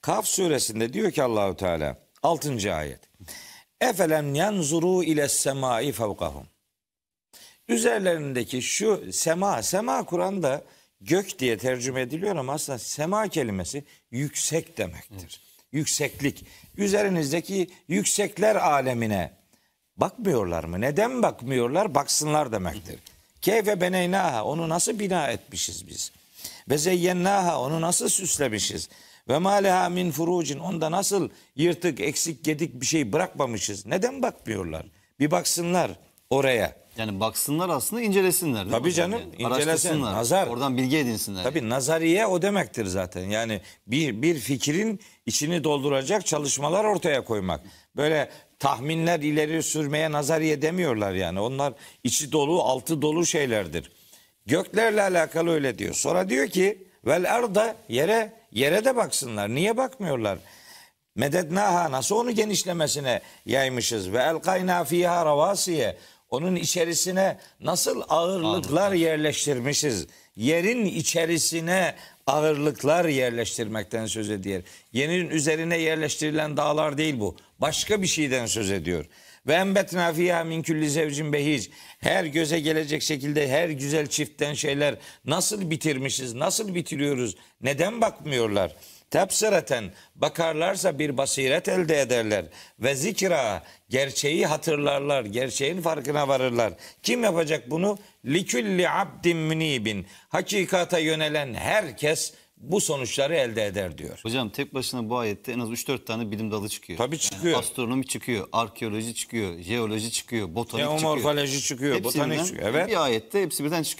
Kaf suresinde diyor ki Allahu Teala 6. ayet. Efelem yanzuru ile semai fevkahum. Üzerlerindeki şu sema, sema Kur'an'da gök diye tercüme ediliyor ama aslında sema kelimesi yüksek demektir. Hı. Yükseklik. Üzerinizdeki yüksekler alemine bakmıyorlar mı? Neden bakmıyorlar? Baksınlar demektir. Keyfe beneynaha. Onu nasıl bina etmişiz biz? Ve zeyyennaha onu nasıl süslemişiz? Ve maleha min furucin onda nasıl yırtık, eksik, gedik bir şey bırakmamışız? Neden bakmıyorlar? Bir baksınlar oraya. Yani baksınlar aslında incelesinler. Tabii canım yani? incelesin. Nazar. Oradan bilgi edinsinler. Tabii yani. nazariye o demektir zaten. Yani bir, bir fikrin içini dolduracak çalışmalar ortaya koymak. Böyle tahminler ileri sürmeye nazariye demiyorlar yani. Onlar içi dolu altı dolu şeylerdir. Göklerle alakalı öyle diyor. Sonra diyor ki vel arda yere yere de baksınlar. Niye bakmıyorlar? Medednaha nasıl onu genişlemesine yaymışız ve elkayna fiha ravasiye onun içerisine nasıl ağırlıklar yerleştirmişiz. Yerin içerisine ağırlıklar yerleştirmekten söz ediyor. Yerin üzerine yerleştirilen dağlar değil bu. Başka bir şeyden söz ediyor. Ve enbetna fiha min külli zevcin behic. Her göze gelecek şekilde her güzel çiftten şeyler nasıl bitirmişiz, nasıl bitiriyoruz, neden bakmıyorlar? Tepsireten bakarlarsa bir basiret elde ederler. Ve zikra gerçeği hatırlarlar, gerçeğin farkına varırlar. Kim yapacak bunu? Likülli abdin münibin. Hakikata yönelen herkes bu sonuçları elde eder diyor. Hocam tek başına bu ayette en az 3-4 tane bilim dalı çıkıyor. Tabii çıkıyor. Yani astronomi çıkıyor, arkeoloji çıkıyor, jeoloji çıkıyor, botanik çıkıyor. Geomorfoloji çıkıyor, botanik çıkıyor. Evet. Bir ayette hepsi birden çıkıyor.